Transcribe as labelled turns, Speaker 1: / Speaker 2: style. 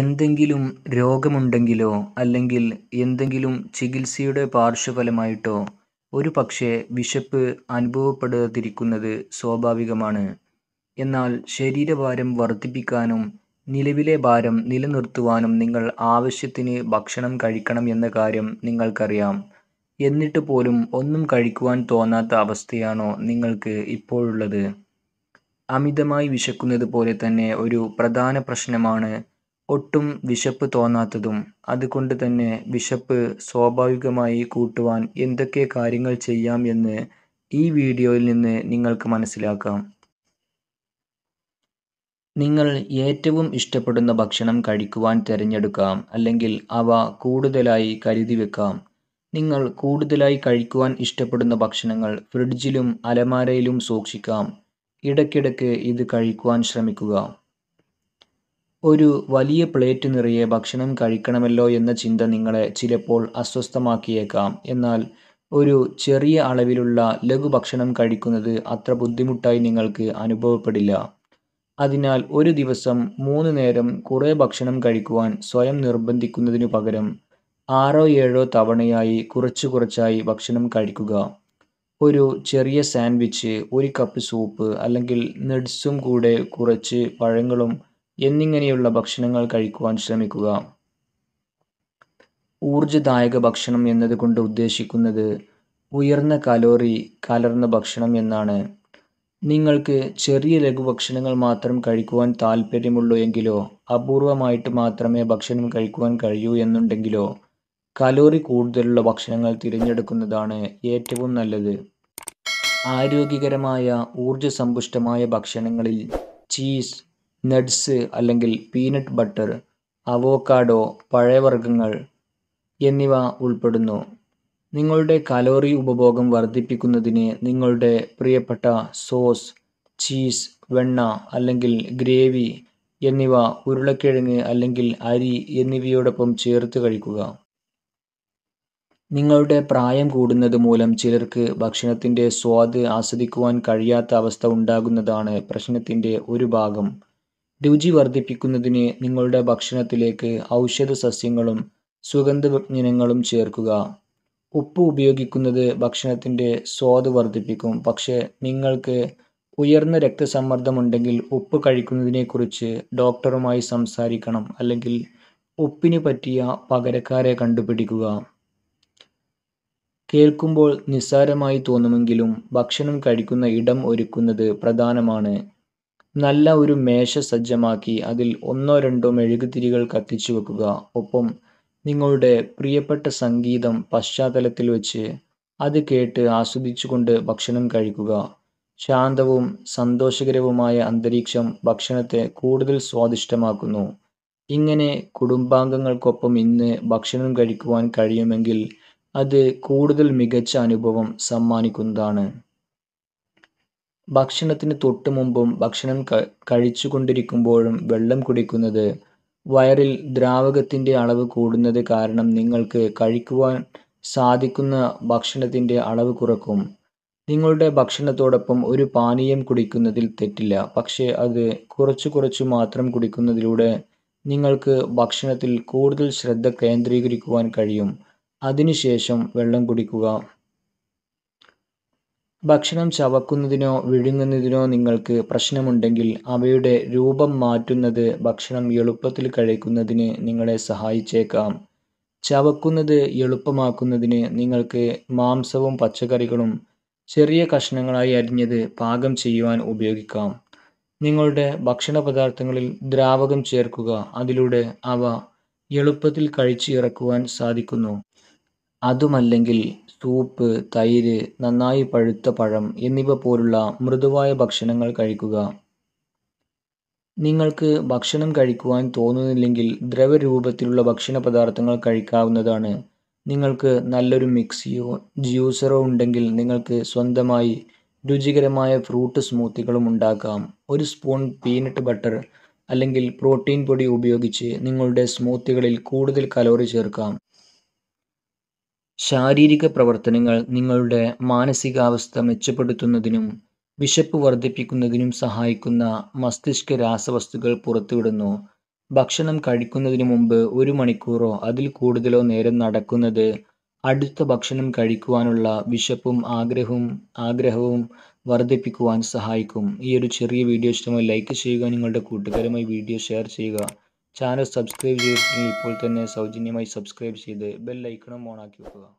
Speaker 1: എന്തെങ്കിലും രോഗമുണ്ടെങ്കിലോ അല്ലെങ്കിൽ എന്തെങ്കിലും ചികിത്സയുടെ പാർശ്വഫലമായിട്ടോ ഒരുപക്ഷേ വിശപ്പ് അനുഭവപ്പെടാതിരിക്കുന്നത് സ്വാഭാവികമാണ്. എന്നാൽ ശരീരഭാരം വർദ്ധിപ്പിക്കാനും നിലവിലെ ഭാരം നിലനിർത്തുവാനും നിങ്ങൾ ആവശ്യത്തിന് ഭക്ഷണം കഴിക്കണം എന്ന കാര്യം നിങ്ങൾക്കറിയാം. എന്നിട്ട് പോലും ഒന്നും കഴിക്കുവാൻ തോന്നാത്ത അവസ്ഥയാണോ നിങ്ങൾക്ക് ഇപ്പോഴുള്ളത്. അമിതമായി വിശക്കുന്നത് പോലെ തന്നെ ഒരു പ്രധാന പ്രശ്നമാണ് ഒട്ടും വിശപ്പ് തോന്നാത്തതും അതുകൊണ്ട് തന്നെ വിശപ്പ് സ്വാഭാവികമായി കൂട്ടുവാൻ എന്തൊക്കെ കാര്യങ്ങൾ ചെയ്യാം എന്ന് ഈ വീഡിയോയിൽ നിന്ന് നിങ്ങൾക്ക് മനസ്സിലാക്കാം നിങ്ങൾ ഏറ്റവും ഇഷ്ടപ്പെടുന്ന ഭക്ഷണം കഴിക്കുവാൻ തിരഞ്ഞെടുക്കാം അല്ലെങ്കിൽ അവ കൂടുതലായി കരുതി വെക്കാം നിങ്ങൾ കൂടുതലായി കഴിക്കുവാൻ ഇഷ്ടപ്പെടുന്ന ഭക്ഷണങ്ങൾ ഫ്രിഡ്ജിലും അലമാരയിലും സൂക്ഷിക്കാം ഇടയ്ക്കിടയ്ക്ക് ഇത് കഴിക്കുവാൻ ശ്രമിക്കുക ഒരു വലിയ പ്ലേറ്റ് നിറയെ ഭക്ഷണം കഴിക്കണമല്ലോ എന്ന ചിന്ത നിങ്ങളെ ചിലപ്പോൾ അസ്വസ്ഥമാക്കിയേക്കാം എന്നാൽ ഒരു ചെറിയ അളവിലുള്ള ലഘുഭക്ഷണം കഴിക്കുന്നത് അത്ര ബുദ്ധിമുട്ടായി നിങ്ങൾക്ക് അനുഭവപ്പെടില്ല അതിനാൽ ഒരു ദിവസം മൂന്ന് നേരം കുറേ ഭക്ഷണം കഴിക്കുവാൻ സ്വയം നിർബന്ധിക്കുന്നതിനു പകരം ആറോ ഏഴോ തവണയായി കുറച്ച് കുറച്ചായി ഭക്ഷണം കഴിക്കുക ഒരു ചെറിയ സാൻഡ്വിച്ച് ഒരു കപ്പ് സൂപ്പ് അല്ലെങ്കിൽ നട്ട്സും കൂടെ കുറച്ച് പഴങ്ങളും എന്നിങ്ങനെയുള്ള ഭക്ഷണങ്ങൾ കഴിക്കുവാൻ ശ്രമിക്കുക ഊർജ്ജദായക ഭക്ഷണം എന്നതുകൊണ്ട് ഉദ്ദേശിക്കുന്നത് ഉയർന്ന കലോറി കലർന്ന ഭക്ഷണം എന്നാണ് നിങ്ങൾക്ക് ചെറിയ ലഘു ഭക്ഷണങ്ങൾ മാത്രം കഴിക്കുവാൻ താല്പര്യമുള്ളൂ എങ്കിലോ അപൂർവമായിട്ട് മാത്രമേ ഭക്ഷണം കഴിക്കുവാൻ കഴിയൂ എന്നുണ്ടെങ്കിലോ കലോറി കൂടുതലുള്ള ഭക്ഷണങ്ങൾ തിരഞ്ഞെടുക്കുന്നതാണ് ഏറ്റവും നല്ലത് ആരോഗ്യകരമായ ഊർജ്ജസമ്പുഷ്ടമായ ഭക്ഷണങ്ങളിൽ ചീസ് നട്ട്സ് അല്ലെങ്കിൽ പീനട്ട് ബട്ടർ അവോക്കാഡോ പഴവർഗ്ഗങ്ങൾ എന്നിവ ഉൾപ്പെടുന്നു നിങ്ങളുടെ കലോറി ഉപഭോഗം വർദ്ധിപ്പിക്കുന്നതിന് നിങ്ങളുടെ പ്രിയപ്പെട്ട സോസ് ചീസ് വെണ്ണ അല്ലെങ്കിൽ ഗ്രേവി എന്നിവ ഉരുളക്കിഴങ്ങ് അല്ലെങ്കിൽ അരി എന്നിവയോടൊപ്പം ചേർത്ത് കഴിക്കുക നിങ്ങളുടെ പ്രായം കൂടുന്നത് മൂലം ചിലർക്ക് ഭക്ഷണത്തിൻ്റെ സ്വാദ് ആസ്വദിക്കുവാൻ കഴിയാത്ത അവസ്ഥ ഉണ്ടാകുന്നതാണ് പ്രശ്നത്തിൻ്റെ ഒരു ഭാഗം രുചി വർദ്ധിപ്പിക്കുന്നതിന് നിങ്ങളുടെ ഭക്ഷണത്തിലേക്ക് ഔഷധ സസ്യങ്ങളും സുഗന്ധവ്യഞ്ജനങ്ങളും ചേർക്കുക ഉപ്പ് ഉപയോഗിക്കുന്നത് ഭക്ഷണത്തിൻ്റെ സ്വാദ് വർദ്ധിപ്പിക്കും പക്ഷേ നിങ്ങൾക്ക് ഉയർന്ന രക്തസമ്മർദ്ദമുണ്ടെങ്കിൽ ഉപ്പ് കഴിക്കുന്നതിനെക്കുറിച്ച് ഡോക്ടറുമായി സംസാരിക്കണം അല്ലെങ്കിൽ ഉപ്പിന് പറ്റിയ പകരക്കാരെ കണ്ടുപിടിക്കുക കേൾക്കുമ്പോൾ നിസ്സാരമായി തോന്നുമെങ്കിലും ഭക്ഷണം കഴിക്കുന്ന ഇടം ഒരുക്കുന്നത് പ്രധാനമാണ് നല്ല ഒരു മേശ സജ്ജമാക്കി അതിൽ ഒന്നോ രണ്ടോ മെഴുകുതിരികൾ കത്തിച്ചു വെക്കുക ഒപ്പം നിങ്ങളുടെ പ്രിയപ്പെട്ട സംഗീതം പശ്ചാത്തലത്തിൽ വെച്ച് അത് കേട്ട് ആസ്വദിച്ചുകൊണ്ട് ഭക്ഷണം കഴിക്കുക ശാന്തവും സന്തോഷകരവുമായ അന്തരീക്ഷം ഭക്ഷണത്തെ കൂടുതൽ സ്വാദിഷ്ടമാക്കുന്നു ഇങ്ങനെ കുടുംബാംഗങ്ങൾക്കൊപ്പം ഇന്ന് ഭക്ഷണം കഴിക്കുവാൻ കഴിയുമെങ്കിൽ അത് കൂടുതൽ മികച്ച അനുഭവം സമ്മാനിക്കുന്നതാണ് ഭക്ഷണത്തിന് തൊട്ട് മുമ്പും ഭക്ഷണം കഴിച്ചുകൊണ്ടിരിക്കുമ്പോഴും വെള്ളം കുടിക്കുന്നത് വയറിൽ ദ്രാവകത്തിൻ്റെ അളവ് കൂടുന്നത് കാരണം നിങ്ങൾക്ക് കഴിക്കുവാൻ സാധിക്കുന്ന ഭക്ഷണത്തിൻ്റെ അളവ് കുറക്കും നിങ്ങളുടെ ഭക്ഷണത്തോടൊപ്പം ഒരു പാനീയം കുടിക്കുന്നതിൽ തെറ്റില്ല പക്ഷേ അത് കുറച്ചു കുറച്ചു മാത്രം കുടിക്കുന്നതിലൂടെ നിങ്ങൾക്ക് ഭക്ഷണത്തിൽ കൂടുതൽ ശ്രദ്ധ കേന്ദ്രീകരിക്കുവാൻ കഴിയും അതിനുശേഷം വെള്ളം കുടിക്കുക ഭക്ഷണം ചവക്കുന്നതിനോ വിഴുങ്ങുന്നതിനോ നിങ്ങൾക്ക് പ്രശ്നമുണ്ടെങ്കിൽ അവയുടെ രൂപം മാറ്റുന്നത് ഭക്ഷണം എളുപ്പത്തിൽ കഴിക്കുന്നതിന് നിങ്ങളെ സഹായിച്ചേക്കാം ചവക്കുന്നത് എളുപ്പമാക്കുന്നതിന് നിങ്ങൾക്ക് മാംസവും പച്ചക്കറികളും ചെറിയ കഷ്ണങ്ങളായി അരിഞ്ഞത് പാകം ചെയ്യുവാൻ ഉപയോഗിക്കാം നിങ്ങളുടെ ഭക്ഷണ പദാർത്ഥങ്ങളിൽ ദ്രാവകം ചേർക്കുക അതിലൂടെ അവ എളുപ്പത്തിൽ കഴിച്ചിറക്കുവാൻ ഇറക്കുവാൻ സാധിക്കുന്നു അതുമല്ലെങ്കിൽ സൂപ്പ് തൈര് നന്നായി പഴുത്ത പഴം എന്നിവ പോലുള്ള മൃദുവായ ഭക്ഷണങ്ങൾ കഴിക്കുക നിങ്ങൾക്ക് ഭക്ഷണം കഴിക്കുവാൻ തോന്നുന്നില്ലെങ്കിൽ ദ്രവരൂപത്തിലുള്ള ഭക്ഷണ പദാർത്ഥങ്ങൾ കഴിക്കാവുന്നതാണ് നിങ്ങൾക്ക് നല്ലൊരു മിക്സിയോ ജ്യൂസറോ ഉണ്ടെങ്കിൽ നിങ്ങൾക്ക് സ്വന്തമായി രുചികരമായ ഫ്രൂട്ട് സ്മൂത്തികളും ഉണ്ടാക്കാം ഒരു സ്പൂൺ പീനട്ട് ബട്ടർ അല്ലെങ്കിൽ പ്രോട്ടീൻ പൊടി ഉപയോഗിച്ച് നിങ്ങളുടെ സ്മൂത്തികളിൽ കൂടുതൽ കലോറി ചേർക്കാം ശാരീരിക പ്രവർത്തനങ്ങൾ നിങ്ങളുടെ മാനസികാവസ്ഥ മെച്ചപ്പെടുത്തുന്നതിനും വിശപ്പ് വർദ്ധിപ്പിക്കുന്നതിനും സഹായിക്കുന്ന മസ്തിഷ്ക രാസവസ്തുക്കൾ പുറത്തുവിടുന്നു ഭക്ഷണം കഴിക്കുന്നതിന് മുമ്പ് ഒരു മണിക്കൂറോ അതിൽ കൂടുതലോ നേരം നടക്കുന്നത് അടുത്ത ഭക്ഷണം കഴിക്കുവാനുള്ള വിശപ്പും ആഗ്രഹവും ആഗ്രഹവും വർദ്ധിപ്പിക്കുവാൻ സഹായിക്കും ഈ ഒരു ചെറിയ വീഡിയോ ഇഷ്ടമായി ലൈക്ക് ചെയ്യുക നിങ്ങളുടെ കൂട്ടുകാരുമായി വീഡിയോ ഷെയർ ചെയ്യുക ചാനൽ സബ്സ്ക്രൈബ് ചെയ്തിട്ടുണ്ടെങ്കിൽ ഇപ്പോൾ തന്നെ സൗജന്യമായി സബ്സ്ക്രൈബ് ചെയ്ത് ബെല്ലൈക്കണും ഓണാക്കി വെക്കുക